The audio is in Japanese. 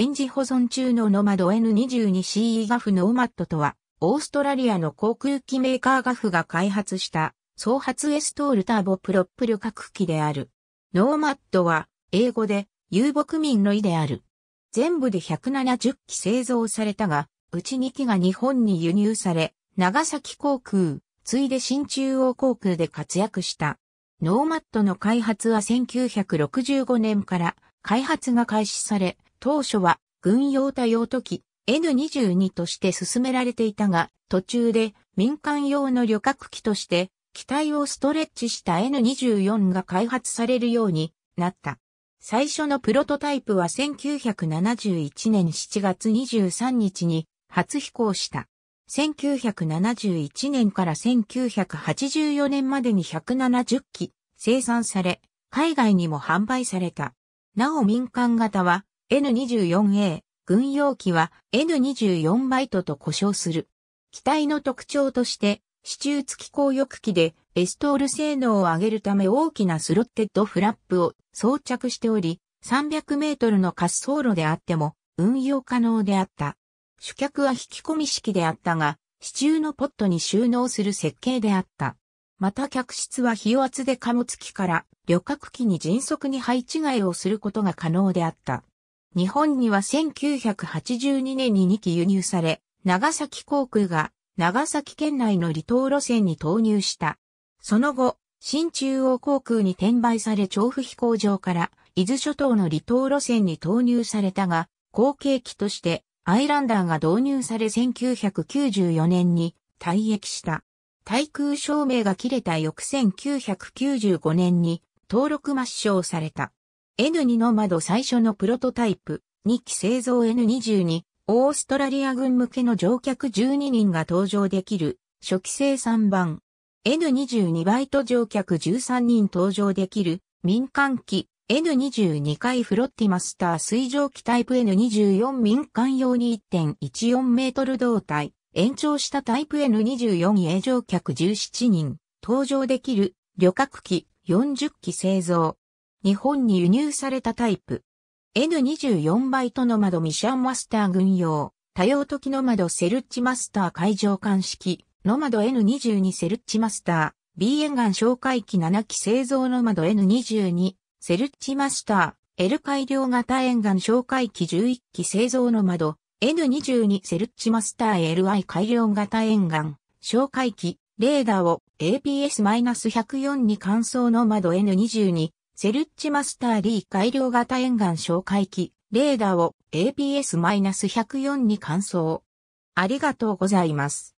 展示保存中のノマド N22CE ガフノーマットとは、オーストラリアの航空機メーカーガフが開発した総発エストールターボプロップ旅客機である。ノーマットは英語で遊牧民の意である。全部で170機製造されたが、うち2機が日本に輸入され、長崎航空、ついで新中央航空で活躍した。ノーマットの開発は1965年から開発が開始され、当初は軍用多用途機 N22 として進められていたが、途中で民間用の旅客機として機体をストレッチした N24 が開発されるようになった。最初のプロトタイプは1971年7月23日に初飛行した。1971年から1984年までに170機生産され、海外にも販売された。なお民間型は N24A 軍用機は N24 バイトと呼称する。機体の特徴として、支柱付き高翼機でエストール性能を上げるため大きなスロッテッドフラップを装着しており、300メートルの滑走路であっても運用可能であった。主客は引き込み式であったが、支柱のポットに収納する設計であった。また客室は費圧で貨物機から旅客機に迅速に配置替えをすることが可能であった。日本には1982年に2機輸入され、長崎航空が長崎県内の離島路線に投入した。その後、新中央航空に転売され調布飛行場から伊豆諸島の離島路線に投入されたが、後継機としてアイランダーが導入され1994年に退役した。対空照明が切れた翌1995年に登録抹消された。N2 の窓最初のプロトタイプ、2機製造 N22、オーストラリア軍向けの乗客12人が搭乗できる、初期生産版。N22 バイト乗客13人搭乗できる、民間機。N22 回フロッティマスター水蒸気タイプ N24 民間用に1.14メートル胴体、延長したタイプ N24A 乗客17人、搭乗できる旅客機40機製造。日本に輸入されたタイプ。N24 バイトの窓ミシャンマスター軍用、多用途機の窓セルッチマスター海上艦式、の窓 N22 セルッチマスター、B 沿岸哨戒機7機製造の窓 N22、セルッチマスター、L 改良型沿岸哨戒機11機製造の窓、N22 セルッチマスター LI 改良型沿岸、哨戒機、レーダーを APS-104 に換装の窓 N22 セルッチマスター D 改良型沿岸哨戒機、レーダーを APS-104 に換装。ありがとうございます。